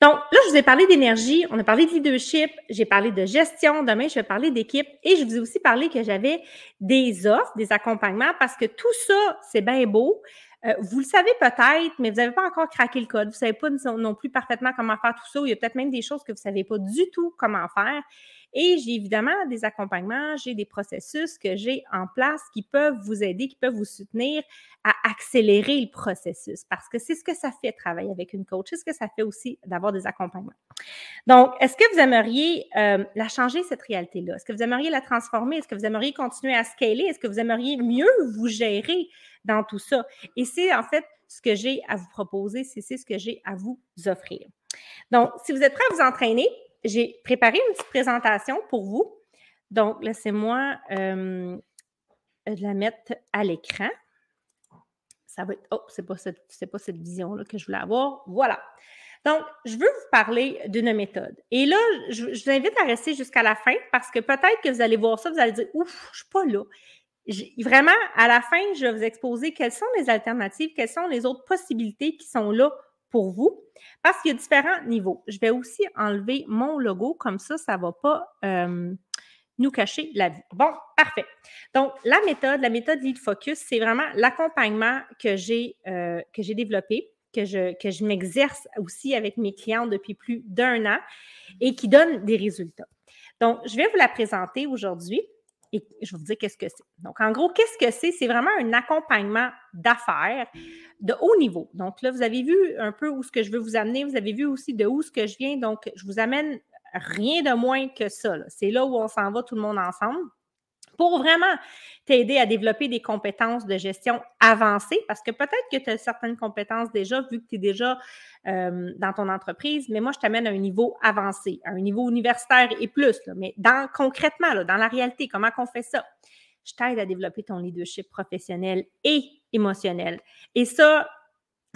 Donc là, je vous ai parlé d'énergie, on a parlé de leadership, j'ai parlé de gestion, demain, je vais parler d'équipe et je vous ai aussi parlé que j'avais des offres, des accompagnements parce que tout ça, c'est bien beau. Euh, vous le savez peut-être, mais vous n'avez pas encore craqué le code. Vous ne savez pas non plus parfaitement comment faire tout ça. Il y a peut-être même des choses que vous ne savez pas du tout comment faire. Et j'ai évidemment des accompagnements, j'ai des processus que j'ai en place qui peuvent vous aider, qui peuvent vous soutenir à accélérer le processus parce que c'est ce que ça fait travailler avec une coach, c'est ce que ça fait aussi d'avoir des accompagnements. Donc, est-ce que vous aimeriez euh, la changer, cette réalité-là? Est-ce que vous aimeriez la transformer? Est-ce que vous aimeriez continuer à scaler? Est-ce que vous aimeriez mieux vous gérer dans tout ça? Et c'est en fait ce que j'ai à vous proposer, c'est ce que j'ai à vous offrir. Donc, si vous êtes prêt à vous entraîner, j'ai préparé une petite présentation pour vous. Donc, laissez-moi euh, la mettre à l'écran. Ça va être. Oh, c'est pas cette, pas cette vision-là que je voulais avoir. Voilà. Donc, je veux vous parler d'une méthode. Et là, je, vous invite à rester jusqu'à la fin parce que peut-être que vous allez voir ça, vous allez dire Ouf, je ne suis pas là. vraiment, à la fin, je vais vous exposer quelles sont les alternatives, quelles sont les autres possibilités qui sont là pour vous parce qu'il y a différents niveaux. Je vais aussi enlever mon logo, comme ça, ça ne va pas euh, nous cacher la vie. Bon, parfait. Donc, la méthode, la méthode Lead Focus, c'est vraiment l'accompagnement euh, que j'ai développé, que je, que je m'exerce aussi avec mes clients depuis plus d'un an et qui donne des résultats. Donc, je vais vous la présenter aujourd'hui et je vais vous dire qu'est-ce que c'est. Donc, en gros, qu'est-ce que c'est? C'est vraiment un accompagnement d'affaires de haut niveau. Donc, là, vous avez vu un peu où ce que je veux vous amener. Vous avez vu aussi de où ce que je viens. Donc, je vous amène rien de moins que ça. C'est là où on s'en va tout le monde ensemble pour vraiment t'aider à développer des compétences de gestion avancées, parce que peut-être que tu as certaines compétences déjà, vu que tu es déjà dans ton entreprise, mais moi, je t'amène à un niveau avancé, à un niveau universitaire et plus, mais dans, concrètement, dans la réalité, comment on fait ça? Je t'aide à développer ton leadership professionnel et émotionnel. Et ça,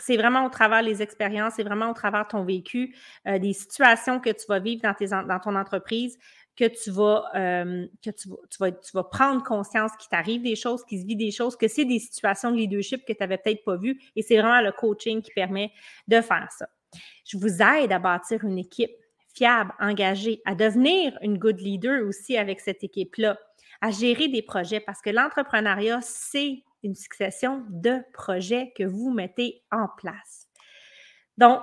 c'est vraiment au travers les expériences, c'est vraiment au travers ton vécu, euh, des situations que tu vas vivre dans ton entreprise, que tu vas, euh, que tu prendre conscience qu'il t'arrive des choses, qu'il se vit des choses, que c'est des situations de leadership que tu n'avais peut-être pas vues. Et c'est vraiment le coaching qui permet de faire ça. Je vous aide à bâtir une équipe fiable, engagée, à devenir une good leader aussi avec cette équipe-là, à gérer des projets parce que l'entrepreneuriat, c'est une succession de projets que vous mettez en place. Donc,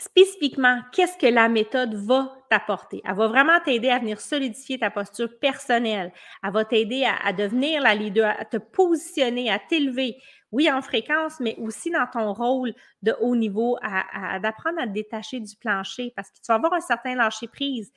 spécifiquement qu'est-ce que la méthode va t'apporter. Elle va vraiment t'aider à venir solidifier ta posture personnelle. Elle va t'aider à, devenir la leader, à te positionner, à t'élever, oui, en fréquence, mais aussi dans ton rôle de haut niveau, à, à d'apprendre à te détacher du plancher parce que tu vas avoir un certain lâcher-prise.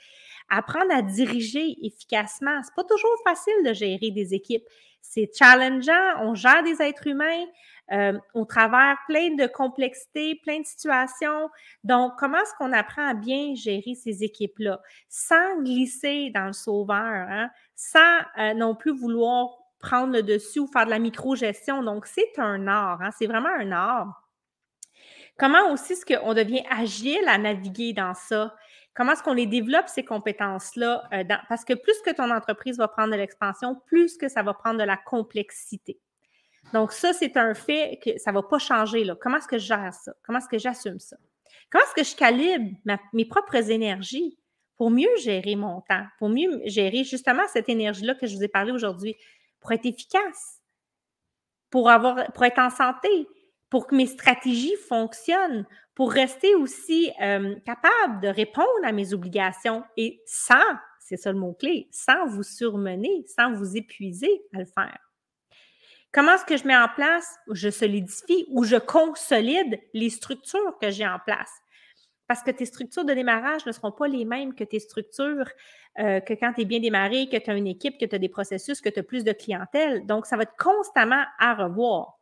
Apprendre à diriger efficacement. Ce n'est pas toujours facile de gérer des équipes. C'est challengeant. On gère des êtres humains euh, on plein de complexités, plein de situations. Donc, comment est-ce qu'on apprend à bien gérer ces équipes-là sans glisser dans le sauveur, hein. sans euh, non plus vouloir prendre le dessus ou faire de la micro-gestion. Donc, c'est un art, hein. c'est vraiment un art. Comment aussi est-ce qu'on devient agile à naviguer dans ça? Comment est-ce qu'on les développe, ces compétences-là? Euh, parce que plus que ton entreprise va prendre de l'expansion, plus que ça va prendre de la complexité. Donc, ça, c'est un fait que ça ne va pas changer. Là. Comment est-ce que je gère ça? Comment est-ce que j'assume ça? Comment est-ce que je calibre mes propres énergies pour mieux gérer mon temps, pour mieux gérer justement cette énergie-là que je vous ai parlé aujourd'hui, pour être efficace, pour, avoir, pour être en santé, pour que mes stratégies fonctionnent, pour rester aussi euh, capable de répondre à mes obligations et sans, c'est ça le mot-clé, sans vous surmener, sans vous épuiser à le faire. Comment est-ce que je mets en place, je solidifie ou je consolide les structures que j'ai en place? Parce que tes structures de démarrage ne seront pas les mêmes que tes structures euh, que quand tu es bien démarré, que tu as une équipe, que tu as des processus, que tu as plus de clientèle. Donc, ça va être constamment à revoir.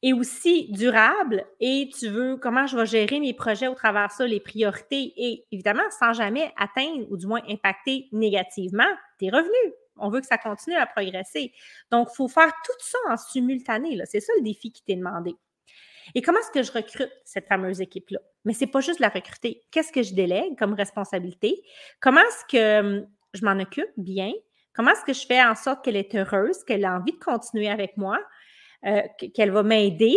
Et aussi durable, et tu veux comment je vais gérer mes projets au travers de ça, les priorités, et évidemment, sans jamais atteindre ou du moins impacter négativement tes revenus, on veut que ça continue à progresser. Donc, il faut faire tout ça en simultané. C'est ça le défi qui t'est demandé. Et comment est-ce que je recrute cette fameuse équipe-là? Mais ce n'est pas juste la recruter. Qu'est-ce que je délègue comme responsabilité? Comment est-ce que hum, je m'en occupe bien? Comment est-ce que je fais en sorte qu'elle est heureuse, qu'elle a envie de continuer avec moi, euh, qu'elle va m'aider?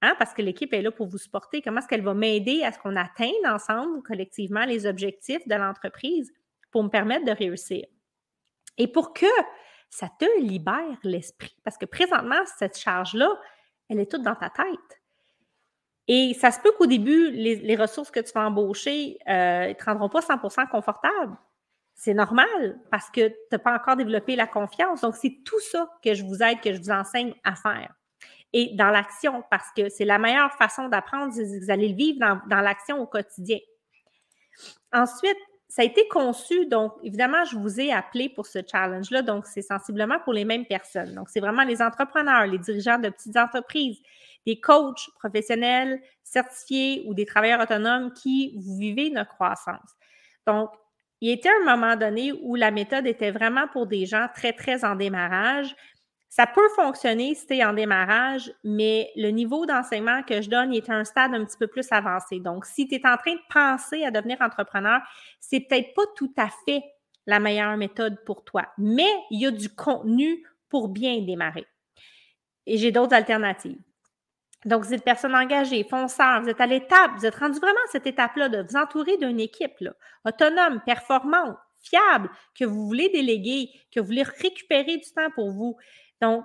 Hein, parce que l'équipe est là pour vous supporter. Comment est-ce qu'elle va m'aider à ce qu'on atteigne ensemble, collectivement, les objectifs de l'entreprise pour me permettre de réussir? Et pour que ça te libère l'esprit, parce que présentement, cette charge-là, elle est toute dans ta tête. Et ça se peut qu'au début, les, ressources que tu vas embaucher ne euh, te rendront pas 100% confortable. C'est normal parce que tu n'as pas encore développé la confiance. Donc, c'est tout ça que je vous aide, que je vous enseigne à faire. Et dans l'action, parce que c'est la meilleure façon d'apprendre, vous allez le vivre dans l'action au quotidien. Ensuite, ça a été conçu, donc évidemment, je vous ai appelé pour ce challenge-là, donc c'est sensiblement pour les mêmes personnes. Donc, c'est vraiment les entrepreneurs, les dirigeants de petites entreprises, des coachs professionnels certifiés ou des travailleurs autonomes qui vivent vivez une croissance. Donc, il a été un moment donné où la méthode était vraiment pour des gens très, très en démarrage, ça peut fonctionner si tu es en démarrage, mais le niveau d'enseignement que je donne est à un stade un petit peu plus avancé. Donc, si tu es en train de penser à devenir entrepreneur, c'est peut-être pas tout à fait la meilleure méthode pour toi, mais il y a du contenu pour bien démarrer. Et j'ai d'autres alternatives. Donc, vous êtes personne engagée, fonceur, vous êtes à l'étape, vous êtes rendu vraiment à cette étape-là de vous entourer d'une équipe autonome, performante, fiable, que vous voulez déléguer, que vous voulez récupérer du temps pour vous. Donc,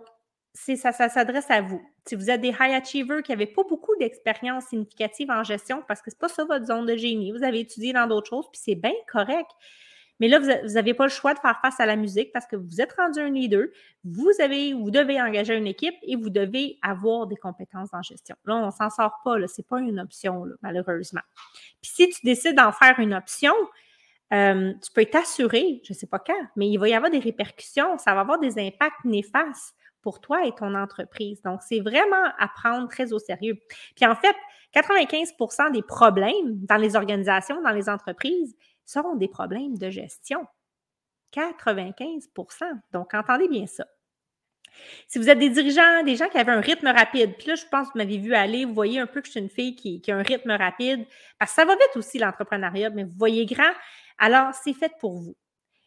ça, ça s'adresse à vous. Si vous êtes des high achievers qui n'avaient pas beaucoup d'expérience significative en gestion, parce que c'est pas ça votre zone de génie, vous avez étudié dans d'autres choses, puis c'est bien correct. Mais là, vous n'avez pas le choix de faire face à la musique parce que vous êtes rendu un leader, vous, avez, vous devez engager une équipe et vous devez avoir des compétences en gestion. Là, on ne s'en sort pas, ce n'est pas une option, malheureusement. Puis si tu décides d'en faire une option, euh, tu peux t'assurer, je ne sais pas quand, mais il va y avoir des répercussions, ça va avoir des impacts néfastes pour toi et ton entreprise. Donc, c'est vraiment à prendre très au sérieux. Puis en fait, 95 des problèmes dans les organisations, dans les entreprises, sont des problèmes de gestion. 95 Donc, entendez bien ça. Si vous êtes des dirigeants, des gens qui avaient un rythme rapide, puis là, je pense que vous m'avez vu aller, vous voyez un peu que je suis une fille qui, qui a un rythme rapide, parce que ça va vite aussi l'entrepreneuriat, mais vous voyez grand, alors, c'est fait pour vous.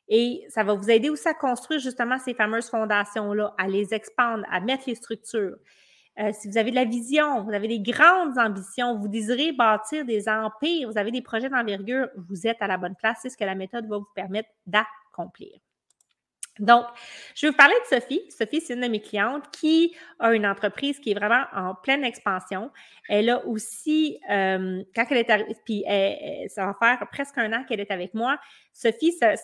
Et ça va vous aider aussi à construire justement ces fameuses fondations-là, à les expandre, à mettre les structures. Euh, si vous avez de la vision, vous avez des grandes ambitions, vous désirez bâtir des empires, vous avez des projets d'envergure, vous êtes à la bonne place. C'est ce que la méthode va vous permettre d'accomplir. Donc, je vais vous parler de Sophie. Sophie, c'est une de mes clientes qui a une entreprise qui est vraiment en pleine expansion. Elle a aussi, euh, quand elle est arrivée, puis euh, euh, ça va faire presque un an qu'elle est avec moi. Sophie, ça,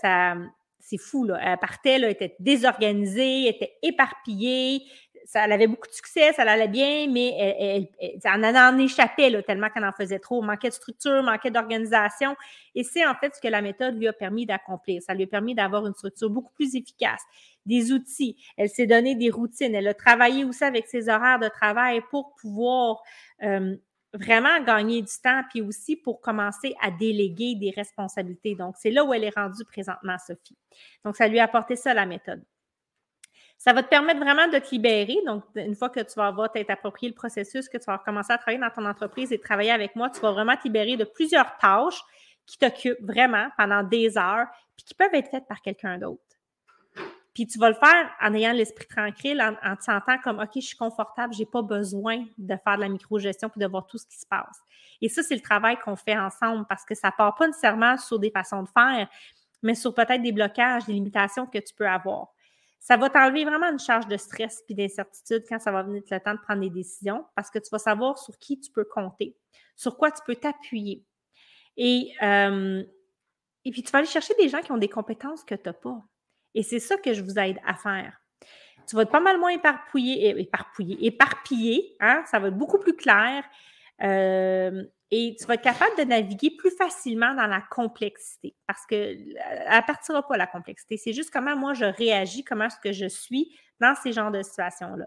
c'est fou, Elle partait, elle était désorganisée, elle était éparpillée, ça elle avait beaucoup de succès, ça allait bien, mais elle, en échappait tellement qu'elle en faisait trop. Manquait de structure, manquait d'organisation. Et c'est en fait ce que la méthode lui a permis d'accomplir. Ça lui a permis d'avoir une structure beaucoup plus efficace, des outils. Elle s'est donné des routines. Elle a travaillé aussi avec ses horaires de travail pour pouvoir euh, vraiment gagner du temps, puis aussi pour commencer à déléguer des responsabilités. Donc, c'est là où elle est rendue présentement, Sophie. Donc, ça lui a apporté ça, la méthode. Ça va te permettre vraiment de te libérer. Donc, une fois que tu vas avoir t'être approprié le processus, que tu vas recommencer à travailler dans ton entreprise et travailler avec moi, tu vas vraiment te libérer de plusieurs tâches qui t'occupent vraiment pendant des heures, puis qui peuvent être faites par quelqu'un d'autre. Puis tu vas le faire en ayant l'esprit tranquille, en, te sentant comme OK, je suis confortable, je n'ai pas besoin de faire de la micro-gestion puis de voir tout ce qui se passe. Et ça, c'est le travail qu'on fait ensemble parce que ça part pas nécessairement sur des façons de faire, mais sur peut-être des blocages, des limitations que tu peux avoir ça va t'enlever vraiment une charge de stress puis d'incertitude quand ça va venir le temps de prendre des décisions parce que tu vas savoir sur qui tu peux compter, sur quoi tu peux t'appuyer. Et, euh, et puis, tu vas aller chercher des gens qui ont des compétences que tu n'as pas. Et c'est ça que je vous aide à faire. Tu vas être pas mal moins éparpouillé, éparpouillé, éparpillé, hein? ça va être beaucoup plus clair. Euh, et tu vas être capable de naviguer plus facilement dans la complexité parce que ne euh, partira pas la complexité. C'est juste comment moi je réagis, comment est-ce que je suis dans ces genres de situations-là.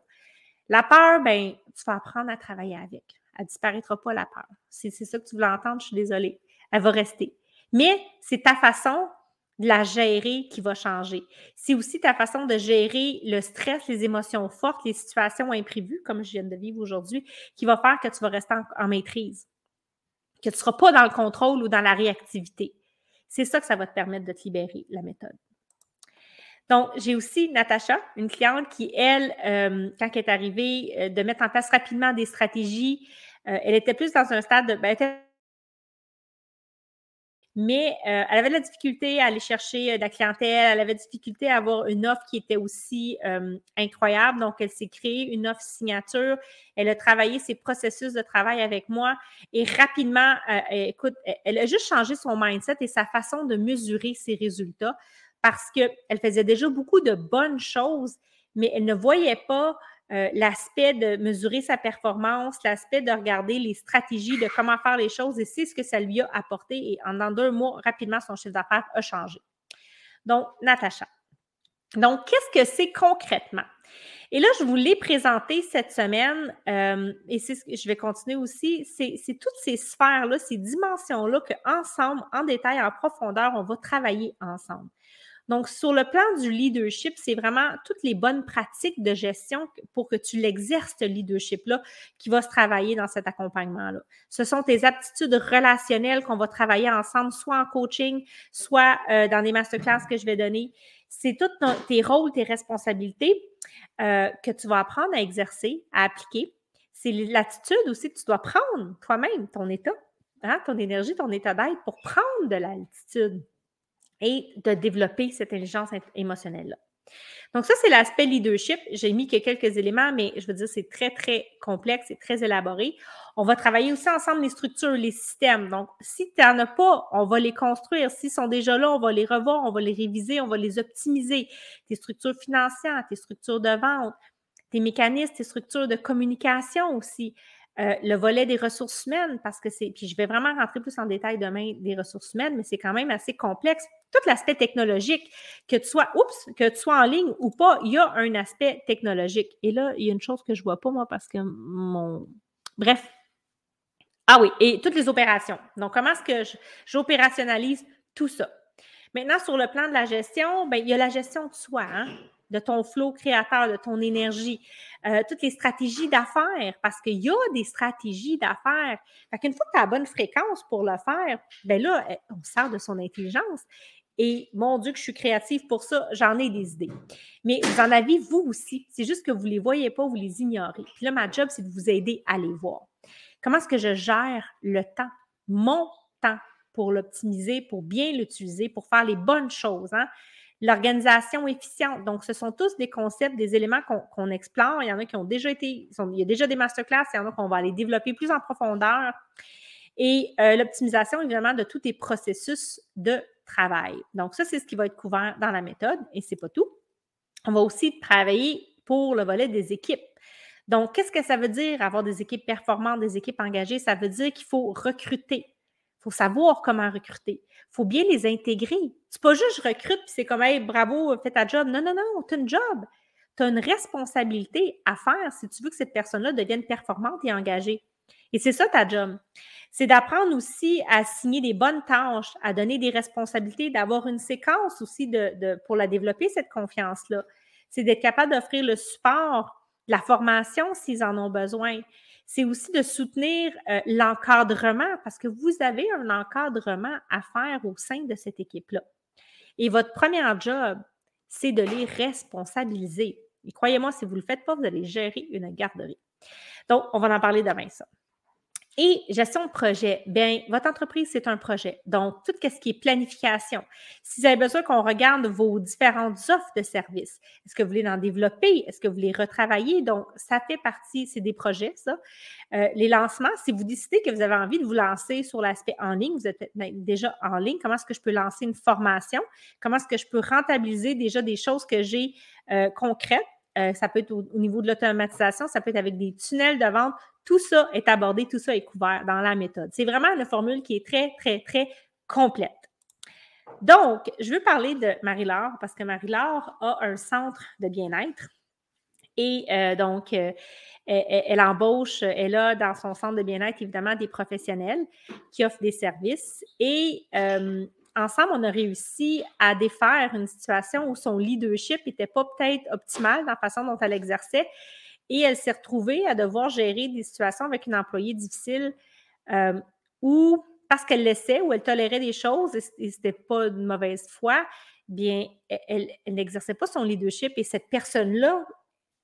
La peur, ben, tu vas apprendre à travailler avec. Elle disparaîtra pas la peur. Si c'est ça que tu voulais entendre, je suis désolée. Elle va rester. Mais c'est ta façon de la gérer qui va changer. C'est aussi ta façon de gérer le stress, les émotions fortes, les situations imprévues, comme je viens de vivre aujourd'hui, qui va faire que tu vas rester en maîtrise que tu ne seras pas dans le contrôle ou dans la réactivité. C'est ça que ça va te permettre de te libérer, la méthode. Donc, j'ai aussi Natacha, une cliente qui, elle, euh, quand elle est arrivée, euh, de mettre en place rapidement des stratégies, euh, elle était plus dans un stade de, ben, mais euh, elle avait de la difficulté à aller chercher euh, de la clientèle, elle avait de la difficulté à avoir une offre qui était aussi euh, incroyable. Donc, elle s'est créée une offre signature. Elle a travaillé ses processus de travail avec moi et rapidement, écoute, elle a juste changé son mindset et sa façon de mesurer ses résultats parce qu'elle faisait déjà beaucoup de bonnes choses, mais elle ne voyait pas euh, l'aspect de mesurer sa performance, l'aspect de regarder les stratégies de comment faire les choses et c'est ce que ça lui a apporté. Et en deux mois, rapidement, son chiffre d'affaires a changé. Donc, Natacha. Donc, qu'est-ce que c'est concrètement? Et là, je vous l'ai présenté cette semaine, euh, et c'est ce que je vais continuer aussi, c'est toutes ces sphères-là, ces dimensions-là qu'ensemble, en détail, en profondeur, on va travailler ensemble. Donc, sur le plan du leadership, c'est vraiment toutes les bonnes pratiques de gestion pour que tu l'exerces, ce leadership-là, qui va se travailler dans cet accompagnement-là. Ce sont tes aptitudes relationnelles qu'on va travailler ensemble, soit en coaching, soit euh, dans des masterclass que je vais donner. C'est tous tes rôles, tes responsabilités euh, que tu vas apprendre à exercer, à appliquer. C'est l'attitude aussi que tu dois prendre toi-même, ton état, hein, ton énergie, ton état d'être pour prendre de l'altitude et de développer cette intelligence émotionnelle-là. Donc, ça, c'est l'aspect leadership. J'ai mis que quelques éléments, mais je veux dire, c'est très, très complexe et très élaboré. On va travailler aussi ensemble les structures, les systèmes. Donc, si tu n'en as pas, on va les construire. S'ils sont déjà là, on va les revoir, on va les réviser, on va les optimiser. Tes structures financières, tes structures de vente, tes mécanismes, tes structures de communication aussi. Euh, le volet des ressources humaines, parce que c'est, puis je vais vraiment rentrer plus en détail demain des ressources humaines, mais c'est quand même assez complexe. Tout l'aspect technologique, que tu sois, oups, que tu sois en ligne ou pas, il y a un aspect technologique. Et là, il y a une chose que je ne vois pas, moi, parce que mon. Bref. Ah oui, et toutes les opérations. Donc, comment est-ce que j'opérationnalise tout ça? Maintenant, sur le plan de la gestion, bien, il y a la gestion de soi. Hein? de ton flot créateur, de ton énergie, euh, toutes les stratégies d'affaires, parce qu'il y a des stratégies d'affaires. Une fois que tu as la bonne fréquence pour le faire, ben là, euh, on sort de son intelligence. Et mon Dieu, que je suis créative pour ça, j'en ai des idées. Mais vous en avez vous aussi. C'est juste que vous ne les voyez pas, vous les ignorez. Puis là, ma job, c'est de vous aider à les voir. Comment est-ce que je gère le temps, mon temps, pour l'optimiser, pour bien l'utiliser, pour faire les bonnes choses? Hein? L'organisation efficiente. Donc, ce sont tous des concepts, des éléments qu'on explore. Il y en a qui ont déjà été, il y a déjà des masterclass, il y en a qu'on va aller développer plus en profondeur. Et euh, l'optimisation, évidemment, de tous tes processus de travail. Donc, ça, c'est ce qui va être couvert dans la méthode et c'est pas tout. On va aussi travailler pour le volet des équipes. Donc, qu'est-ce que ça veut dire avoir des équipes performantes, des équipes engagées? Ça veut dire qu'il faut recruter, faut savoir comment recruter. faut bien les intégrer. C'est pas juste recrute puis c'est comme hey, bravo, fais ta job. Non, non, non, tu as une job. Tu as une responsabilité à faire si tu veux que cette personne-là devienne performante et engagée. Et c'est ça ta job. C'est d'apprendre aussi à signer des bonnes tâches, à donner des responsabilités, d'avoir une séquence aussi pour la développer, cette confiance-là. C'est d'être capable d'offrir le support, la formation s'ils en ont besoin, c'est aussi de soutenir euh, l'encadrement parce que vous avez un encadrement à faire au sein de cette équipe-là. Et votre premier job, c'est de les responsabiliser. Et croyez-moi, si vous ne le faites pas, vous allez gérer une garderie. Donc, on va en parler demain, ça. Et gestion de projet, bien, votre entreprise, c'est un projet. Donc, tout ce qui est planification. Si vous avez besoin qu'on regarde vos différentes offres de services, est-ce que vous voulez en développer? Est-ce que vous voulez retravailler? Donc, ça fait partie, c'est des projets, ça. Euh, les lancements, si vous décidez que vous avez envie de vous lancer sur l'aspect en ligne, vous êtes déjà en ligne, comment est-ce que je peux lancer une formation? Comment est-ce que je peux rentabiliser déjà des choses que j'ai euh, concrètes? Euh, ça peut être au, niveau de l'automatisation, ça peut être avec des tunnels de vente. Tout ça est abordé, tout ça est couvert dans la méthode. C'est vraiment une formule qui est très, très, très complète. Donc, je veux parler de Marie-Laure parce que Marie-Laure a un centre de bien-être. Et euh, donc, euh, elle, embauche, elle a dans son centre de bien-être, évidemment, des professionnels qui offrent des services. Et ensemble, on a réussi à défaire une situation où son leadership n'était pas peut-être optimal dans la façon dont elle exerçait. Et elle s'est retrouvée à devoir gérer des situations avec une employée difficile euh, où, parce qu'elle laissait ou elle tolérait des choses et ce n'était pas de mauvaise foi, bien, e-, elle, n'exerçait pas son leadership et cette personne-là,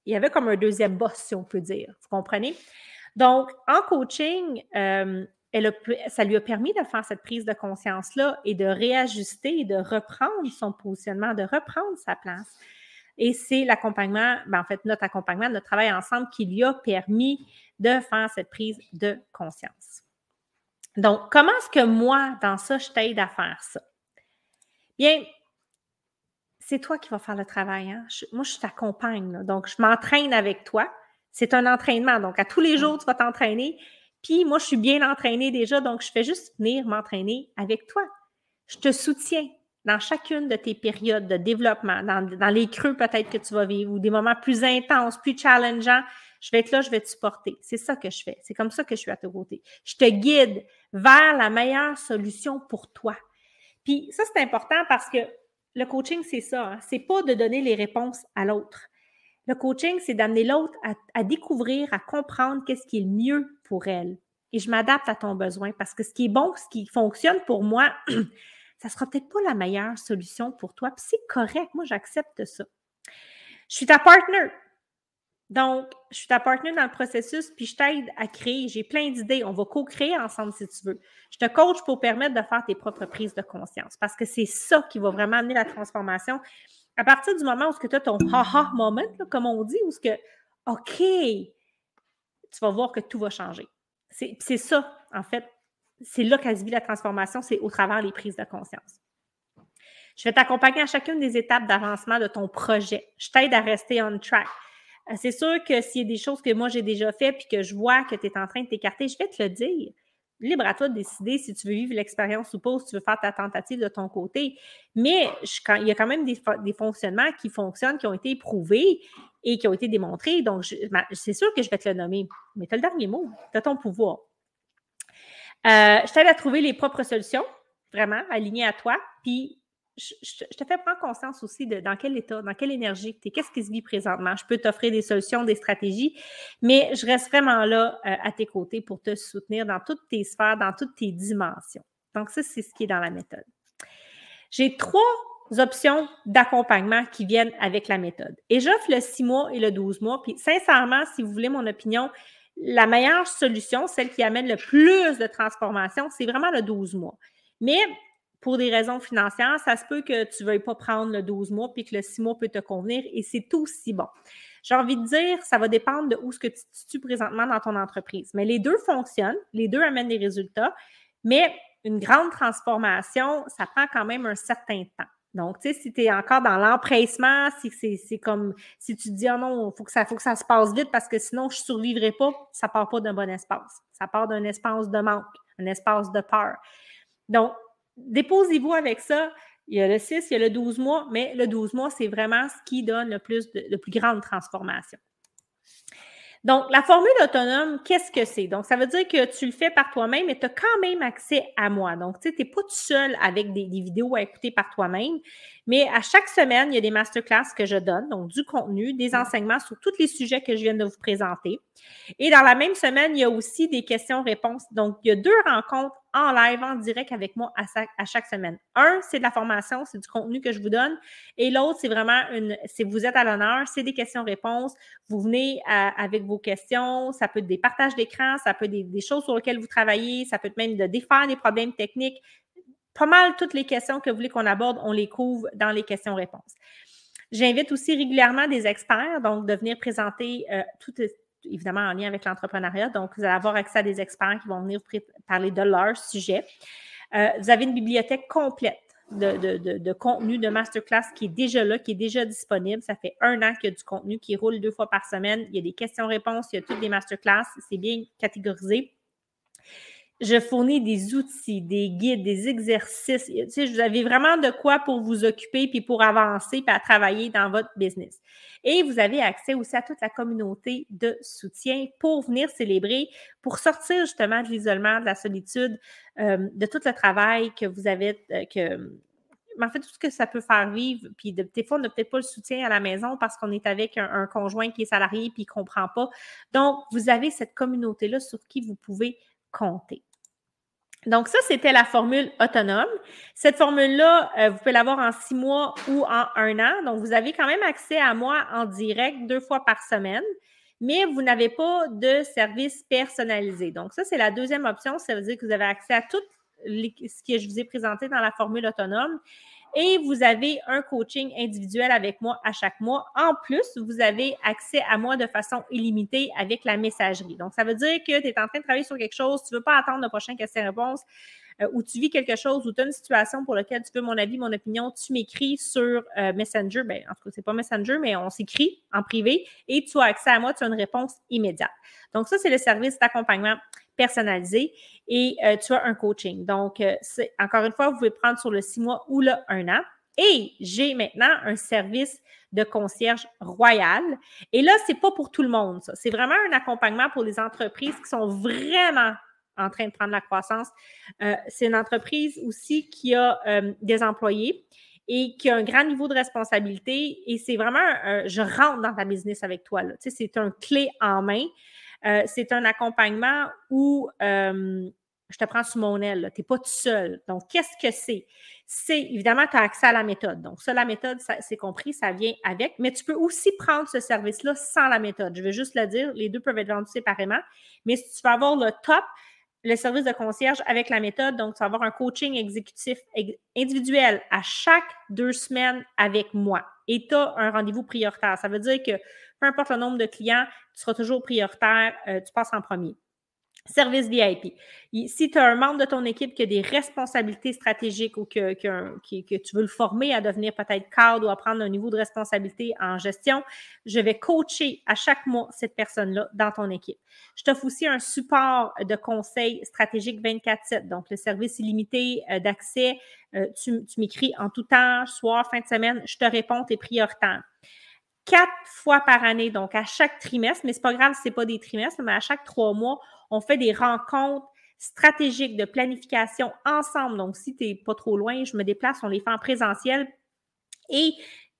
il y avait comme un deuxième boss, si on peut dire. Vous comprenez? Donc, en coaching, euh, elle ça lui a permis de faire cette prise de conscience-là et de réajuster de reprendre son positionnement, de reprendre sa place. Et c'est l'accompagnement, ben, en fait, notre accompagnement, notre travail ensemble qui lui a permis de faire cette prise de conscience. Donc, comment est-ce que moi, dans ça, je t'aide à faire ça? Bien, c'est toi qui vas faire le travail. Hein? moi, je t'accompagne. Donc, je m'entraîne avec toi. C'est un entraînement. Donc, à tous les jours, tu vas t'entraîner puis moi, je suis bien entraînée déjà, donc je fais juste venir m'entraîner avec toi. Je te soutiens dans chacune de tes périodes de développement, dans, les creux peut-être que tu vas vivre ou des moments plus intenses, plus challengeants. Je vais être là, je vais te supporter. C'est ça que je fais. C'est comme ça que je suis à ton côté. Je te guide vers la meilleure solution pour toi. Puis ça, c'est important parce que le coaching, c'est ça. Hein. C'est pas de donner les réponses à l'autre. Le coaching, c'est d'amener l'autre à, découvrir, à comprendre qu'est-ce qui est le mieux pour elle. Et je m'adapte à ton besoin parce que ce qui est bon, ce qui fonctionne pour moi, ça sera peut-être pas la meilleure solution pour toi. Puis c'est correct. Moi, j'accepte ça. Je suis ta partenaire. Donc, je suis ta partenaire dans le processus, puis je t'aide à créer. J'ai plein d'idées. On va co-créer ensemble si tu veux. Je te coach pour permettre de faire tes propres prises de conscience parce que c'est ça qui va vraiment amener la transformation à partir du moment où tu as ton ha-ha » moment, comme on dit, où ce que OK, tu vas voir que tout va changer. C'est ça, en fait. C'est là qu'elle se vit la transformation, c'est au travers les prises de conscience. Je vais t'accompagner à chacune des étapes d'avancement de ton projet. Je t'aide à rester on track. Euh, c'est sûr que s'il y a des choses que moi j'ai déjà fait puis que je vois que tu es en train de t'écarter, je vais te le dire libre à toi de décider si tu veux vivre l'expérience ou pas, si tu veux faire ta tentative de ton côté. Mais il y a quand même des, fonctionnements qui fonctionnent, qui ont été prouvés et qui ont été démontrés. Donc, c'est sûr que je vais te le nommer. Mais tu as le dernier mot, tu as ton pouvoir. Euh, je t'aide à trouver les propres solutions, vraiment, alignées à toi. Puis, je, te fais prendre conscience aussi de dans quel état, dans quelle énergie tu es, qu'est-ce qui se vit présentement. Je peux t'offrir des solutions, des stratégies, mais je reste vraiment là euh, à tes côtés pour te soutenir dans toutes tes sphères, dans toutes tes dimensions. Donc, ça, c'est ce qui est dans la méthode. J'ai trois options d'accompagnement qui viennent avec la méthode. Et j'offre le 6 mois et le 12 mois. Puis, sincèrement, si vous voulez mon opinion, la meilleure solution, celle qui amène le plus de transformation, c'est vraiment le 12 mois. Mais pour des raisons financières, ça se peut que tu ne veuilles pas prendre le 12 mois puis que le 6 mois peut te convenir et c'est tout aussi bon. J'ai envie de dire, ça va dépendre de où ce que tu te situes présentement dans ton entreprise. Mais les deux fonctionnent, les deux amènent des résultats, mais une grande transformation, ça prend quand même un certain temps. Donc, tu sais, si tu es encore dans l'empressement, si c'est comme si tu dis, oh non, il faut, que ça, faut que ça se passe vite parce que sinon, je ne survivrai pas, ça part pas d'un bon espace. Ça part d'un espace de manque, un espace de peur. Donc, déposez-vous avec ça. Il y a le 6, il y a le 12 mois, mais le 12 mois, c'est vraiment ce qui donne le plus de, plus grande transformation. Donc, la formule autonome, qu'est-ce que c'est? Donc, ça veut dire que tu le fais par toi-même, mais tu as quand même accès à moi. Donc, tu sais, tu n'es pas tout seul avec des, des vidéos à écouter par toi-même, mais à chaque semaine, il y a des masterclass que je donne, donc du contenu, des enseignements sur tous les sujets que je viens de vous présenter. Et dans la même semaine, il y a aussi des questions-réponses. Donc, il y a deux rencontres en live, en direct avec moi à, chaque semaine. Un, c'est de la formation, c'est du contenu que je vous donne. Et l'autre, c'est vraiment une, c'est vous êtes à l'honneur, c'est des questions-réponses. Vous venez avec vos questions, ça peut être des partages d'écran, ça peut être des, choses sur lesquelles vous travaillez, ça peut être même de défaire des problèmes techniques. Pas mal toutes les questions que vous voulez qu'on aborde, on les couvre dans les questions-réponses. J'invite aussi régulièrement des experts, donc de venir présenter euh, toutes, évidemment en lien avec l'entrepreneuriat. Donc, vous allez avoir accès à des experts qui vont venir vous parler de leur sujet. Euh, vous avez une bibliothèque complète de, de, de, contenu de masterclass qui est déjà là, qui est déjà disponible. Ça fait un an qu'il y a du contenu qui roule deux fois par semaine. Il y a des questions-réponses, il y a toutes des masterclass. C'est bien catégorisé je fournis des outils, des guides, des exercices. Tu sais, vous avez vraiment de quoi pour vous occuper, puis pour avancer, puis à travailler dans votre business. Et vous avez accès aussi à toute la communauté de soutien pour venir célébrer, pour sortir justement de l'isolement, de la solitude, euh, de tout le travail que vous avez, euh, que, en fait, tout ce que ça peut faire vivre, puis de, des fois, on n'a peut-être pas le soutien à la maison parce qu'on est avec un, conjoint qui est salarié puis il ne comprend pas. Donc, vous avez cette communauté-là sur qui vous pouvez compter. Donc, ça, c'était la formule autonome. Cette formule-là, euh, vous pouvez l'avoir en six mois ou en un an. Donc, vous avez quand même accès à moi en direct deux fois par semaine, mais vous n'avez pas de service personnalisé. Donc, ça, c'est la deuxième option. Ça veut dire que vous avez accès à tout ce que je vous ai présenté dans la formule autonome et vous avez un coaching individuel avec moi à chaque mois. En plus, vous avez accès à moi de façon illimitée avec la messagerie. Donc, ça veut dire que tu es en train de travailler sur quelque chose, tu ne veux pas attendre le prochain question-réponse euh, ou tu vis quelque chose ou tu as une situation pour laquelle tu veux mon avis, mon opinion, tu m'écris sur euh, Messenger. Ben, en tout cas, c'est pas Messenger, mais on s'écrit en privé et tu as accès à moi, tu as une réponse immédiate. Donc, ça, c'est le service d'accompagnement personnalisé et euh, tu as un coaching. Donc, euh, c'est, encore une fois, vous pouvez prendre sur le six mois ou le un an. Et j'ai maintenant un service de concierge royal. Et là, ce n'est pas pour tout le monde, C'est vraiment un accompagnement pour les entreprises qui sont vraiment en train de prendre la croissance. Euh, c'est une entreprise aussi qui a des employés et qui a un grand niveau de responsabilité. Et c'est vraiment, je rentre dans ta business avec toi. c'est un clé en main. Euh, c'est un accompagnement où euh, je te prends sous mon aile, tu n'es pas tout seul. Donc, qu'est-ce que c'est? C'est évidemment, tu as accès à la méthode. Donc, ça, la méthode, c'est compris, ça vient avec, mais tu peux aussi prendre ce service-là sans la méthode. Je veux juste le dire, les deux peuvent être vendus séparément, mais si tu vas avoir le top, le service de concierge avec la méthode. Donc, tu vas avoir un coaching exécutif individuel à chaque deux semaines avec moi. Et tu as un rendez-vous prioritaire. Ça veut dire que peu importe le nombre de clients, tu seras toujours prioritaire, euh, tu passes en premier. Service VIP. Si tu as un membre de ton équipe qui a des responsabilités stratégiques ou que, tu veux le former à devenir peut-être cadre ou à prendre un niveau de responsabilité en gestion, je vais coacher à chaque mois cette personne-là dans ton équipe. Je t'offre aussi un support de conseil stratégique 24-7, donc le service illimité euh, d'accès. Euh, tu, m'écris en tout temps, soir, fin de semaine, je te réponds, tes prioritaire quatre fois par année, donc à chaque trimestre, mais c'est pas grave, c'est pas des trimestres, mais à chaque trois mois, on fait des rencontres stratégiques de planification ensemble. Donc, si tu n'es pas trop loin, je me déplace, on les fait en présentiel. Et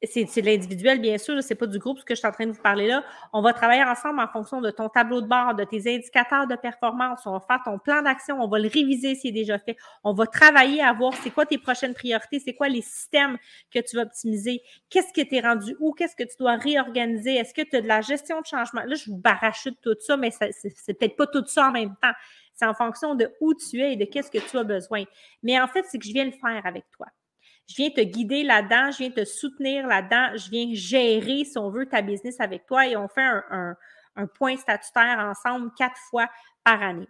c'est de l'individuel, bien sûr, c'est pas du groupe ce que je suis en train de vous parler là. On va travailler ensemble en fonction de ton tableau de bord, de tes indicateurs de performance. On va faire ton plan d'action, on va le réviser s'il est déjà fait. On va travailler à voir c'est quoi tes prochaines priorités, c'est quoi les systèmes que tu vas optimiser, qu'est-ce que tu es rendu où, qu'est-ce que tu dois réorganiser, est-ce que tu as de la gestion de changement. Là, je vous barachute tout ça, mais c'est peut-être pas tout ça en même temps. C'est en fonction de où tu es et de qu'est-ce que tu as besoin. Mais en fait, c'est que je viens le faire avec toi. Je viens te guider là-dedans, je viens te soutenir là-dedans, je viens gérer, si on veut, ta business avec toi et on fait un, point statutaire ensemble quatre fois par année.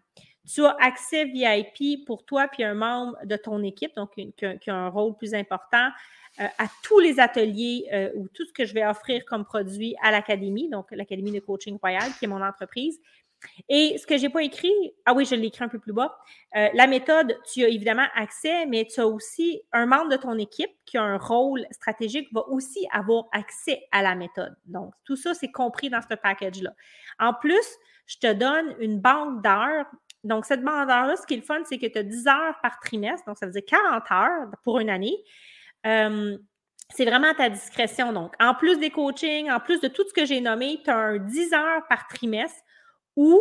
Tu as accès VIP pour toi puis un membre de ton équipe, donc qui, a, un rôle plus important, euh, à tous les ateliers euh, ou tout ce que je vais offrir comme produit à l'Académie, donc l'Académie de coaching royal, qui est mon entreprise. Et ce que j'ai pas écrit, ah oui, je l'ai écrit un peu plus bas. Euh, la méthode, tu as évidemment accès, mais tu as aussi un membre de ton équipe qui a un rôle stratégique va aussi avoir accès à la méthode. Donc, tout ça, c'est compris dans ce package-là. En plus, je te donne une banque d'heures. Donc, cette bande dheures ce qui est le fun, c'est que tu as 10 heures par trimestre, donc ça veut dire 40 heures pour une année. Euh, c'est vraiment à ta discrétion. Donc, en plus des coachings, en plus de tout ce que j'ai nommé, tu as 10 heures par trimestre ou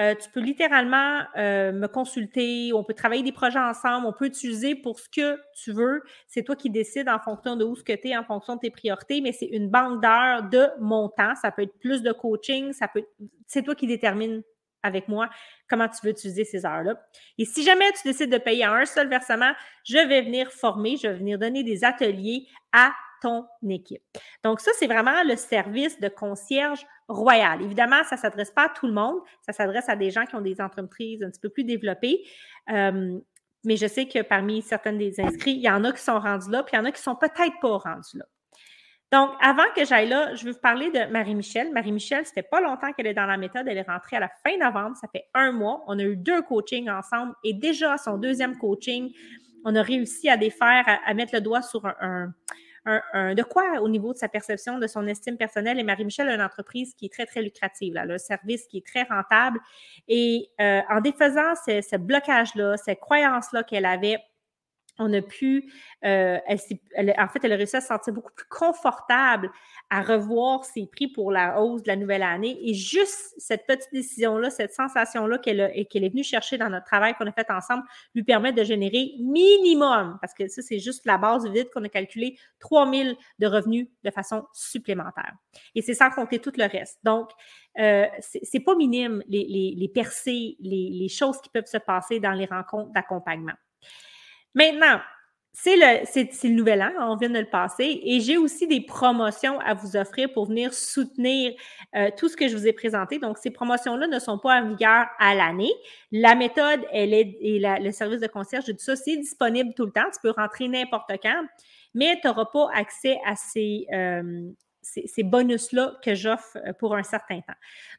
euh, tu peux littéralement euh, me consulter, on peut travailler des projets ensemble, on peut utiliser pour ce que tu veux. C'est toi qui décides en fonction de où ce que tu es, en fonction de tes priorités, mais c'est une bande d'heures de mon temps. Ça peut être plus de coaching, ça peut c'est toi qui détermine avec moi comment tu veux utiliser ces heures-là. Et si jamais tu décides de payer un seul versement, je vais venir former, je vais venir donner des ateliers à ton équipe. Donc, ça, c'est vraiment le service de concierge royal. Évidemment, ça ne s'adresse pas à tout le monde, ça s'adresse à des gens qui ont des entreprises un petit peu plus développées. mais je sais que parmi certaines des inscrits, il y en a qui sont rendus là, puis il y en a qui sont peut-être pas rendus là. Donc, avant que j'aille là, je veux vous parler de Marie-Michel. Marie-Michel, ce pas longtemps qu'elle est dans la méthode. Elle est rentrée à la fin novembre. Ça fait un mois. On a eu deux coachings ensemble et déjà son deuxième coaching, on a réussi à défaire, à, mettre le doigt sur un de quoi au niveau de sa perception, de son estime personnelle. Et Marie-Michel a une entreprise qui est très, très lucrative, là, le service qui est très rentable. Et euh, en défaisant ce, ce blocage-là, cette croyance-là qu'elle avait on a pu, euh, en fait, elle a réussi à se sentir beaucoup plus confortable à revoir ses prix pour la hausse de la nouvelle année. Et juste cette petite décision-là, cette sensation-là qu'elle qu'elle est venue chercher dans notre travail qu'on a fait ensemble, lui permet de générer minimum, parce que ça, c'est juste la base vide qu'on a calculé, 3000 de revenus de façon supplémentaire. Et c'est sans compter tout le reste. Donc, euh, c'est pas minime les, percées, les choses qui peuvent se passer dans les rencontres d'accompagnement. Maintenant, c'est le, nouvel an, on vient de le passer, et j'ai aussi des promotions à vous offrir pour venir soutenir euh, tout ce que je vous ai présenté. Donc, ces promotions-là ne sont pas en vigueur à l'année. La méthode, elle est, et le service de concierge, tout ça, c'est disponible tout le temps. Tu peux rentrer n'importe quand, mais tu n'auras pas accès à ces, euh, ces, bonus-là que j'offre euh, pour un certain temps.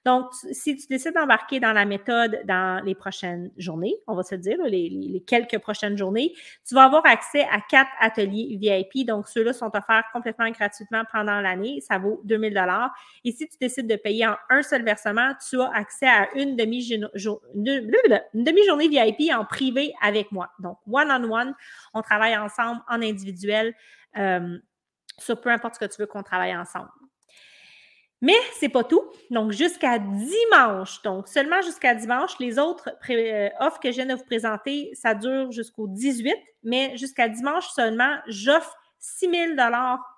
Donc, si tu décides d'embarquer dans la méthode dans les prochaines journées, on va se dire, les, quelques prochaines journées, tu vas avoir accès à quatre ateliers VIP. Donc, ceux-là sont offerts complètement gratuitement pendant l'année. Ça vaut 2000 dollars. Et si tu décides de payer en un seul versement, tu as accès à une demi-journée demi VIP en privé avec moi. Donc, one-on-one, -on, -one, on travaille ensemble en individuel. Euh, ça, peu importe ce que tu veux qu'on travaille ensemble. Mais c'est pas tout. Donc, jusqu'à dimanche, donc seulement jusqu'à dimanche, les autres euh, offres que je viens de vous présenter, ça dure jusqu'au 18, mais jusqu'à dimanche seulement, j'offre 6 000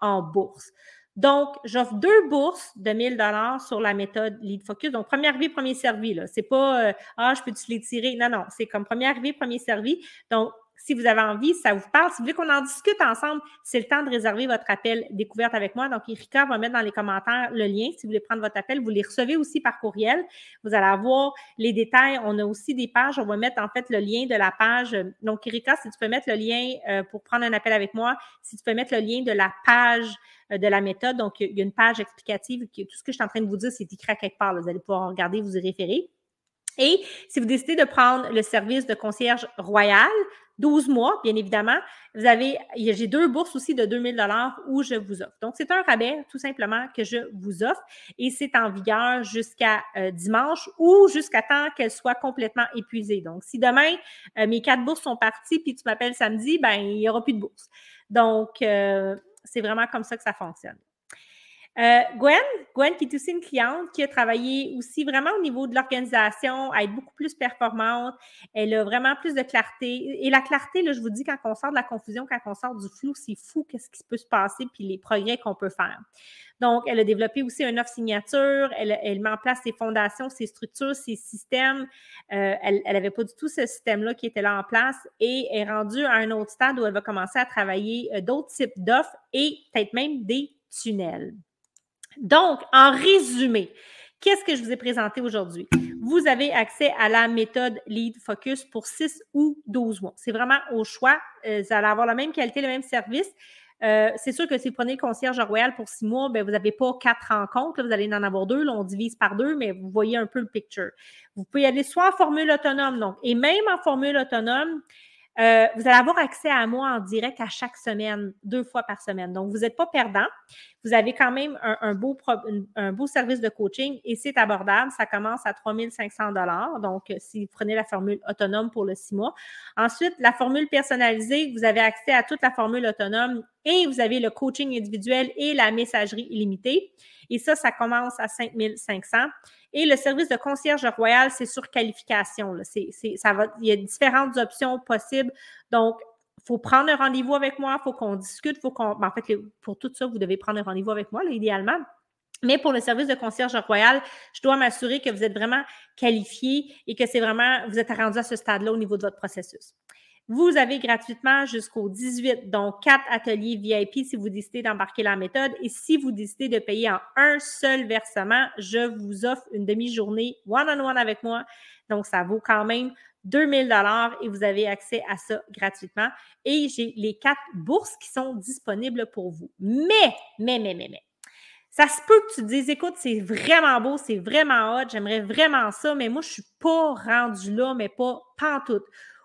en bourse. Donc, j'offre deux bourses de 1 000 sur la méthode Lead Focus. Donc, première arrivé, premier servi. Là, n'est pas euh, ah je peux tu les tirer. Non, non, c'est comme première arrivé, premier servi. Donc, si vous avez envie, ça vous parle, si vous voulez qu'on en discute ensemble, c'est le temps de réserver votre appel découverte avec moi. Donc, Erika va mettre dans les commentaires le lien. Si vous voulez prendre votre appel, vous les recevez aussi par courriel. Vous allez avoir les détails. On a aussi des pages. On va mettre en fait le lien de la page. Donc, Erika, si tu peux mettre le lien euh, pour prendre un appel avec moi, si tu peux mettre le lien de la page euh, de la méthode. Donc, il y a une page explicative. tout ce que je suis en train de vous dire, c'est écrit à quelque part. Vous allez pouvoir regarder, vous y référer. Et si vous décidez de prendre le service de concierge royal, 12 mois, bien évidemment. Vous avez, j'ai deux bourses aussi de 2000 dollars où je vous offre. Donc, c'est un rabais tout simplement que je vous offre et c'est en vigueur jusqu'à euh, dimanche ou jusqu'à temps qu'elle soit complètement épuisée. Donc, si demain, euh, mes quatre bourses sont parties puis tu m'appelles samedi, ben il n'y aura plus de bourse. Donc, euh, c'est vraiment comme ça que ça fonctionne. Euh, Gwen, Gwen qui est aussi une cliente qui a travaillé aussi vraiment au niveau de l'organisation, à être beaucoup plus performante. Elle a vraiment plus de clarté. Et la clarté, là, je vous dis, quand on sort de la confusion, quand on sort du flou, c'est fou qu'est-ce qui peut se passer puis les progrès qu'on peut faire. Donc, elle a développé aussi un offre signature. Elle, met en place ses fondations, ses structures, ses systèmes. Euh, elle n'avait pas du tout ce système-là qui était là en place et est rendue à un autre stade où elle va commencer à travailler euh, d'autres types d'offres et peut-être même des tunnels. Donc, en résumé, qu'est-ce que je vous ai présenté aujourd'hui? Vous avez accès à la méthode Lead Focus pour 6 ou 12 mois. C'est vraiment au choix. Euh, vous allez avoir la même qualité, le même service. Euh, c'est sûr que si vous prenez le concierge royal pour six mois, ben, vous n'avez pas quatre rencontres. vous allez en avoir deux. on divise par deux, mais vous voyez un peu le picture. Vous pouvez y aller soit en formule autonome, donc, et même en formule autonome, euh, vous allez avoir accès à moi en direct à chaque semaine, deux fois par semaine. Donc, vous n'êtes pas perdant vous avez quand même un, beau, service de coaching et c'est abordable. Ça commence à 3500 Donc, euh, si vous prenez la formule autonome pour le six mois. Ensuite, la formule personnalisée, vous avez accès à toute la formule autonome et vous avez le coaching individuel et la messagerie illimitée. Et ça, ça commence à 5500. Et le service de concierge royal, c'est sur qualification. ça va, il y a différentes options possibles. Donc, faut prendre un rendez-vous avec moi, il faut qu'on discute, faut qu'on. Ben, en fait, pour tout ça, vous devez prendre un rendez-vous avec moi, idéalement. Mais pour le service de concierge royal, je dois m'assurer que vous êtes vraiment qualifié et que c'est vraiment, vous êtes rendu à ce stade-là au niveau de votre processus. Vous avez gratuitement jusqu'au 18, donc quatre ateliers VIP si vous décidez d'embarquer la méthode. Et si vous décidez de payer en un seul versement, je vous offre une demi-journée one-on-one avec moi. Donc, ça vaut quand même 2000 dollars et vous avez accès à ça gratuitement. Et j'ai les quatre bourses qui sont disponibles pour vous. Mais, mais, mais, mais, mais. Ça se peut que tu te dises, écoute, c'est vraiment beau, c'est vraiment hot, j'aimerais vraiment ça, mais moi, je suis pas rendue là, mais pas pantoute.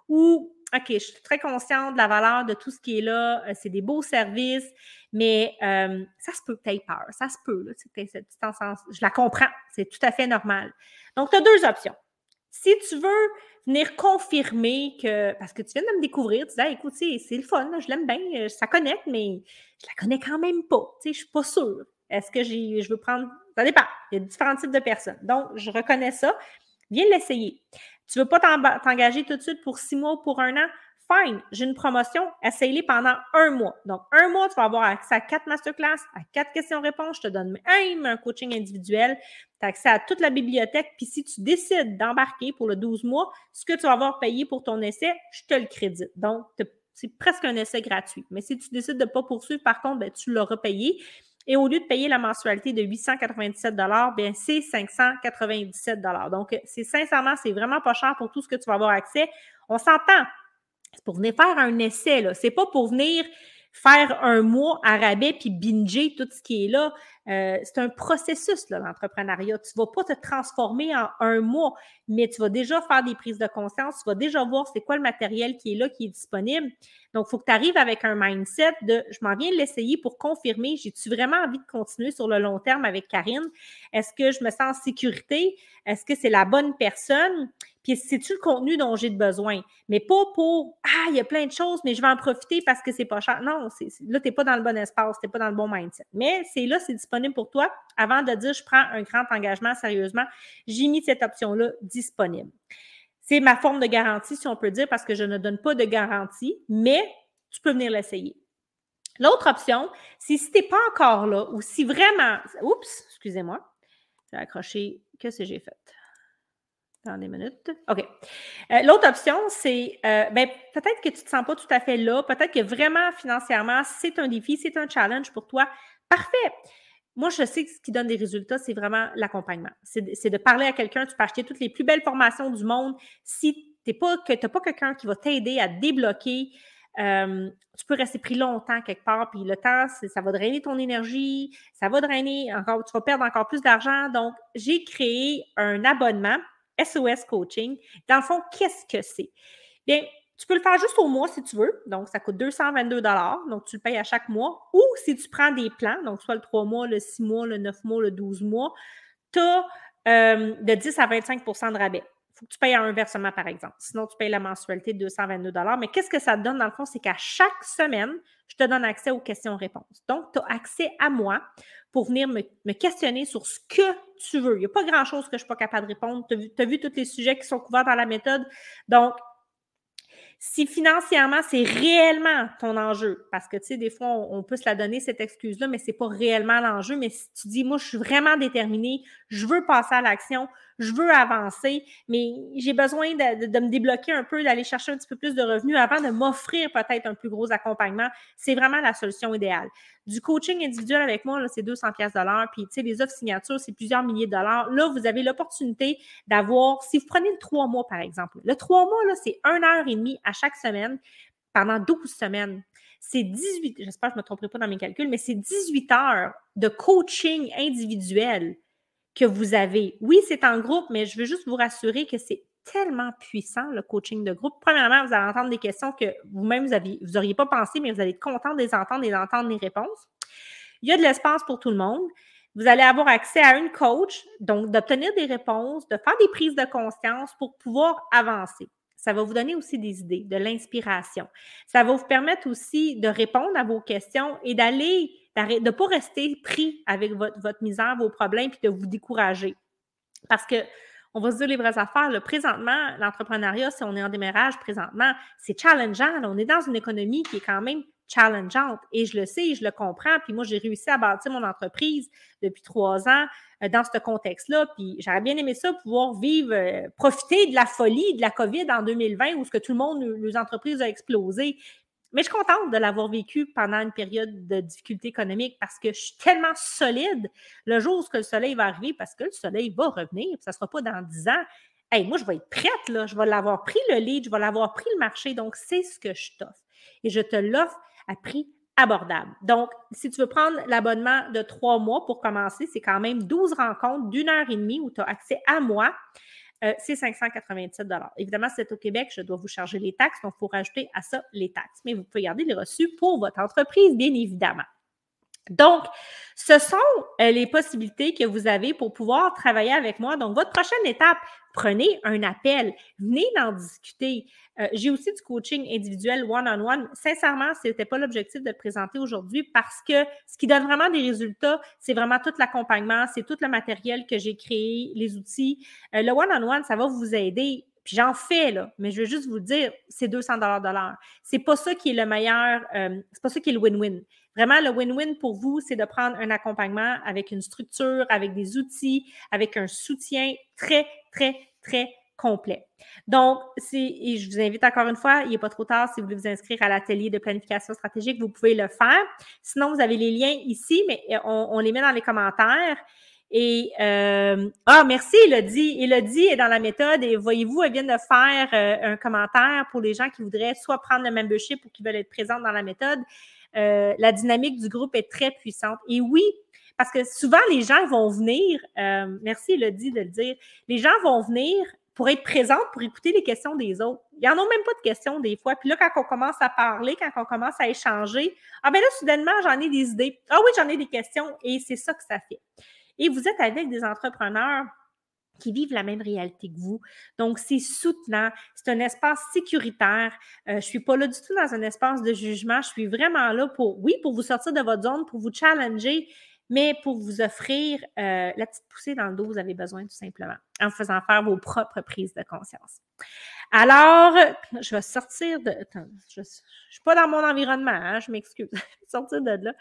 Ou, OK, je suis très consciente de la valeur de tout ce qui est là, euh, c'est des beaux services, mais euh, ça se peut que tu aies peur, ça se peut, là, c'est, c'est, je la comprends, c'est tout à fait normal. Donc, tu as deux options si tu veux venir confirmer que. Parce que tu viens de me découvrir, tu disais, écoute, c'est le fun, je l'aime bien, euh, ça connecte, mais je la connais quand même pas. Tu sais, je suis pas sûre. Est-ce que je veux prendre. Ça dépend. Il y a différents types de personnes. Donc, je reconnais ça. Viens l'essayer. Tu ne veux pas t'engager tout de suite pour six mois ou pour un an? Fine, j'ai une promotion, essaye-les pendant un mois. Donc, un mois, tu vas avoir accès à quatre masterclass, à quatre questions-réponses. Je te donne un, un coaching individuel. Tu as accès à toute la bibliothèque. Puis, si tu décides d'embarquer pour le 12 mois, ce que tu vas avoir payé pour ton essai, je te le crédite. Donc, c'est presque un essai gratuit. Mais si tu décides de ne pas poursuivre, par contre, ben, tu l'auras payé. Et au lieu de payer la mensualité de 897 bien c'est 597 Donc, c'est sincèrement, c'est vraiment pas cher pour tout ce que tu vas avoir accès. On s'entend, pour venir faire un essai. Ce n'est pas pour venir faire un mois à puis binger tout ce qui est là. Euh, c'est un processus, l'entrepreneuriat. Tu ne vas pas te transformer en un mois, mais tu vas déjà faire des prises de conscience, tu vas déjà voir c'est quoi le matériel qui est là, qui est disponible. Donc, il faut que tu arrives avec un mindset de je m'en viens l'essayer pour confirmer, j'ai-tu vraiment envie de continuer sur le long terme avec Karine? Est-ce que je me sens en sécurité? Est-ce que c'est la bonne personne? Puis, c'est-tu le contenu dont j'ai besoin? Mais pas pour Ah, il y a plein de choses, mais je vais en profiter parce que c'est pas cher. Non, là, tu n'es pas dans le bon espace, tu n'es pas dans le bon mindset. Mais c'est là, c'est disponible pour toi avant de dire je prends un grand engagement sérieusement. J'ai mis cette option-là disponible. C'est ma forme de garantie, si on peut dire, parce que je ne donne pas de garantie, mais tu peux venir l'essayer. L'autre option, c'est si tu n'es pas encore là ou si vraiment. Oups, excusez-moi. J'ai accroché. Qu'est-ce que j'ai fait? Dans des minutes. OK. Euh, l'autre option, c'est euh, ben, peut-être que tu ne te sens pas tout à fait là. Peut-être que vraiment financièrement, c'est un défi, c'est un challenge pour toi. Parfait. Moi, je sais que ce qui donne des résultats, c'est vraiment l'accompagnement. C'est de, parler à quelqu'un, tu peux acheter toutes les plus belles formations du monde. Si tu n'as pas, que, pas quelqu'un qui va t'aider à débloquer, euh, tu peux rester pris longtemps quelque part, puis le temps, ça va drainer ton énergie, ça va drainer, encore, tu vas perdre encore plus d'argent. Donc, j'ai créé un abonnement SOS Coaching. Dans le fond, qu'est-ce que c'est? Bien, tu peux le faire juste au mois si tu veux. Donc, ça coûte 222 Donc, tu le payes à chaque mois. Ou si tu prends des plans, donc soit le 3 mois, le 6 mois, le 9 mois, le 12 mois, tu as euh, de 10 à 25 de rabais. Il faut que tu payes un versement, par exemple. Sinon, tu payes la mensualité de 222 Mais qu'est-ce que ça te donne, dans le fond? C'est qu'à chaque semaine, je te donne accès aux questions-réponses. Donc, tu as accès à moi pour venir me, questionner sur ce que tu veux. Il n'y a pas grand-chose que je ne suis pas capable de répondre. Tu as vu tous les sujets qui sont couverts dans la méthode. Donc, si financièrement, c'est réellement ton enjeu, parce que, tu sais, des fois, on, peut se la donner, cette excuse-là, mais c'est pas réellement l'enjeu. Mais si tu dis, moi, je suis vraiment déterminée, je veux passer à l'action, je veux avancer, mais j'ai besoin de, me débloquer un peu, d'aller chercher un petit peu plus de revenus avant de m'offrir peut-être un plus gros accompagnement. C'est vraiment la solution idéale. Du coaching individuel avec moi, c'est 200 pièces dollars, puis tu sais, les offres signatures, c'est plusieurs milliers de dollars. Là, vous avez l'opportunité d'avoir, si vous prenez le trois mois, par exemple, le trois mois, là, c'est une heure et demie à chaque semaine pendant 12 semaines. C'est 18, j'espère que je ne me tromperai pas dans mes calculs, mais c'est 18 heures de coaching individuel que vous avez. Oui, c'est en groupe, mais je veux juste vous rassurer que c'est tellement puissant, le coaching de groupe. Premièrement, vous allez entendre des questions que vous-même, vous n'auriez pas pensé, mais vous allez être content de les entendre et d'entendre les réponses. Il y a de l'espace pour tout le monde. Vous allez avoir accès à une coach, donc d'obtenir des réponses, de faire des prises de conscience pour pouvoir avancer. Ça va vous donner aussi des idées, de l'inspiration. Ça va vous permettre aussi de répondre à vos questions et d'aller de ne pas rester pris avec votre, misère, vos problèmes, puis de vous décourager. Parce que on va se dire les vraies affaires. Présentement, l'entrepreneuriat, si on est en démarrage présentement, c'est challengeant. On est dans une économie qui est quand même challengeante. Et je le sais, je le comprends. Puis moi, j'ai réussi à bâtir mon entreprise depuis trois ans euh, dans ce contexte-là. Puis j'aurais bien aimé ça, pouvoir vivre, euh, profiter de la folie de la COVID en 2020 où ce que tout le monde, les entreprises a explosé. Mais je suis contente de l'avoir vécu pendant une période de difficulté économique parce que je suis tellement solide le jour où le soleil va arriver, parce que le soleil va revenir, ça ne sera pas dans dix ans. et moi, je vais être prête, là. je vais l'avoir pris le lead, je vais l'avoir pris le marché. Donc, c'est ce que je t'offre. Et je te l'offre à prix abordable. Donc, si tu veux prendre l'abonnement de trois mois pour commencer, c'est quand même 12 rencontres d'une heure et demie où tu as accès à moi. Euh, c'est 597 Évidemment, c'est au Québec, je dois vous charger les taxes, donc il faut rajouter à ça les taxes. Mais vous pouvez garder les reçus pour votre entreprise, bien évidemment. Donc, ce sont euh, les possibilités que vous avez pour pouvoir travailler avec moi. Donc, votre prochaine étape, prenez un appel, venez d'en discuter. Euh, j'ai aussi du coaching individuel one-on-one. Sincèrement, ce n'était pas l'objectif de le présenter aujourd'hui parce que ce qui donne vraiment des résultats, c'est vraiment tout l'accompagnement, c'est tout le matériel que j'ai créé, les outils. Euh, le one-on-one, ça va vous aider puis j'en fais, là, mais je veux juste vous dire, c'est 200 de l'heure. C'est pas ça qui est le meilleur, c'est pas ça qui est le win-win. Vraiment, le win-win pour vous, c'est de prendre un accompagnement avec une structure, avec des outils, avec un soutien très, très, très complet. Donc, et je vous invite encore une fois, il n'est pas trop tard si vous voulez vous inscrire à l'atelier de planification stratégique, vous pouvez le faire. Sinon, vous avez les liens ici, mais euh, on, les met dans les commentaires. Et euh, ah, merci, Elodie. Elodie est dans la méthode et voyez-vous, elle vient de faire euh, un commentaire pour les gens qui voudraient soit prendre le membership ou qui veulent être présents dans la méthode. Euh, la dynamique du groupe est très puissante. Et oui, parce que souvent, les gens vont venir, euh, merci Elodie de le dire, les gens vont venir pour être présents, pour écouter les questions des autres. Ils n'en ont même pas de questions des fois. Puis là, quand on commence à parler, quand on commence à échanger, ah ben là, soudainement, j'en ai des idées. Ah oui, j'en ai des questions. Et c'est ça que ça fait. Et vous êtes avec des entrepreneurs qui vivent la même réalité que vous. Donc, c'est soutenant, c'est un espace sécuritaire. Euh, je ne suis pas là du tout dans un espace de jugement. Je suis vraiment là pour, oui, pour vous sortir de votre zone, pour vous challenger, mais pour vous offrir euh, la petite poussée dans le dos, vous avez besoin tout simplement, en faisant faire vos propres prises de conscience. Alors, je vais sortir de... Attends, je ne suis pas dans mon environnement, hein, je m'excuse. sortir de là.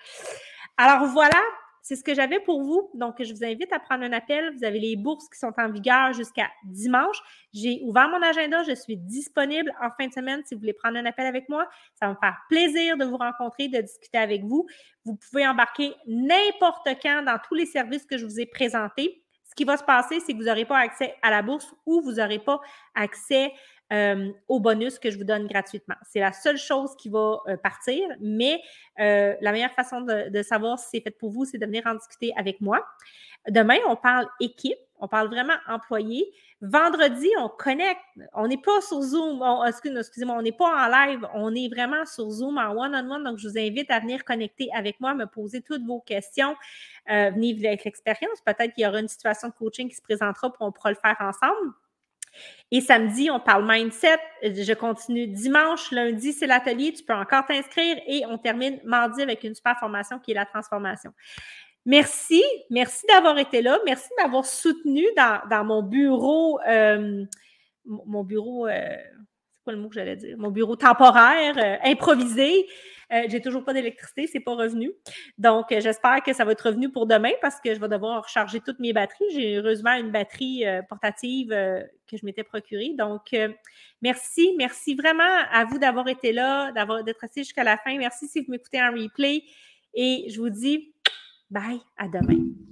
Alors, voilà, c'est ce que j'avais pour vous. Donc, je vous invite à prendre un appel. Vous avez les bourses qui sont en vigueur jusqu'à dimanche. J'ai ouvert mon agenda. Je suis disponible en fin de semaine si vous voulez prendre un appel avec moi. Ça va me faire plaisir de vous rencontrer, de discuter avec vous. Vous pouvez embarquer n'importe quand dans tous les services que je vous ai présentés. Ce qui va se passer, c'est que vous n'aurez pas accès à la bourse ou vous n'aurez pas accès euh, au bonus que je vous donne gratuitement. C'est la seule chose qui va euh, partir, mais euh, la meilleure façon de, savoir si c'est fait pour vous, c'est de venir en discuter avec moi. Demain, on parle équipe. On parle vraiment employé. Vendredi, on connecte. On n'est pas sur Zoom. On, excusez-moi, on n'est pas en live. On est vraiment sur Zoom en one-on-one. donc, je vous invite à venir connecter avec moi, me poser toutes vos questions. venir venez avec l'expérience. Peut-être qu'il y aura une situation de coaching qui se présentera pour on pourra le faire ensemble. Et samedi, on parle mindset. Je continue dimanche, lundi, c'est l'atelier. Tu peux encore t'inscrire et on termine mardi avec une super formation qui est la transformation. Merci, merci d'avoir été là. Merci de m'avoir soutenu dans, mon bureau, euh, mon bureau. Euh, pas le mot que j'allais dire, mon bureau temporaire, euh, improvisé. Euh, j'ai toujours pas d'électricité, c'est pas revenu. Donc, euh, j'espère que ça va être revenu pour demain parce que je vais devoir recharger toutes mes batteries. J'ai heureusement une batterie portative que je m'étais procurée. Donc, merci, merci vraiment à vous d'avoir été là, d'avoir d'être resté jusqu'à la fin. Merci si vous m'écoutez en replay. Et je vous dis bye, à demain.